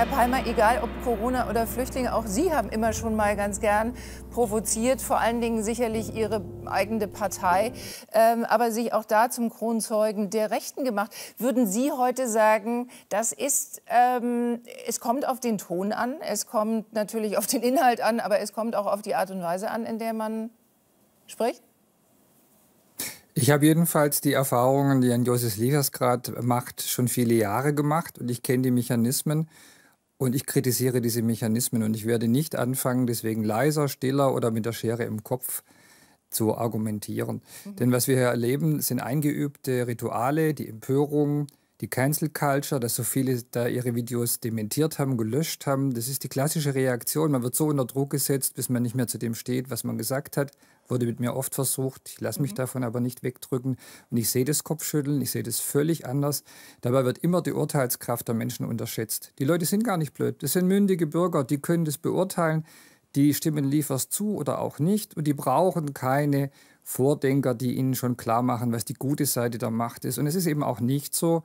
Herr Palmer, egal ob Corona oder Flüchtlinge, auch Sie haben immer schon mal ganz gern provoziert, vor allen Dingen sicherlich Ihre eigene Partei, ähm, aber sich auch da zum Kronzeugen der Rechten gemacht. Würden Sie heute sagen, das ist, ähm, es kommt auf den Ton an, es kommt natürlich auf den Inhalt an, aber es kommt auch auf die Art und Weise an, in der man spricht? Ich habe jedenfalls die Erfahrungen, die ein Josef Liefers gerade macht, schon viele Jahre gemacht und ich kenne die Mechanismen. Und ich kritisiere diese Mechanismen und ich werde nicht anfangen, deswegen leiser, stiller oder mit der Schere im Kopf zu argumentieren. Mhm. Denn was wir hier erleben, sind eingeübte Rituale, die Empörung, die Cancel Culture, dass so viele da ihre Videos dementiert haben, gelöscht haben. Das ist die klassische Reaktion. Man wird so unter Druck gesetzt, bis man nicht mehr zu dem steht, was man gesagt hat. Wurde mit mir oft versucht. Ich lasse mich mhm. davon aber nicht wegdrücken. Und ich sehe das Kopfschütteln, ich sehe das völlig anders. Dabei wird immer die Urteilskraft der Menschen unterschätzt. Die Leute sind gar nicht blöd. Das sind mündige Bürger, die können das beurteilen. Die stimmen lieferst zu oder auch nicht. Und die brauchen keine Vordenker, die ihnen schon klar machen, was die gute Seite der Macht ist. Und es ist eben auch nicht so,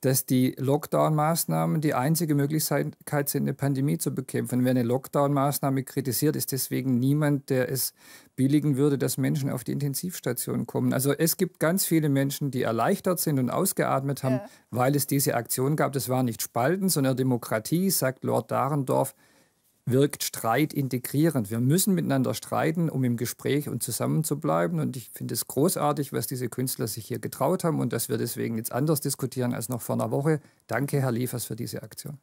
dass die Lockdown-Maßnahmen die einzige Möglichkeit sind, eine Pandemie zu bekämpfen. Wer eine Lockdown-Maßnahme kritisiert, ist deswegen niemand, der es billigen würde, dass Menschen auf die Intensivstation kommen. Also es gibt ganz viele Menschen, die erleichtert sind und ausgeatmet haben, ja. weil es diese Aktion gab. Das war nicht Spalten, sondern Demokratie, sagt Lord Dahrendorf wirkt Streit integrierend. Wir müssen miteinander streiten, um im Gespräch und zusammen zu bleiben. Und ich finde es großartig, was diese Künstler sich hier getraut haben und dass wir deswegen jetzt anders diskutieren als noch vor einer Woche. Danke, Herr Liefers, für diese Aktion.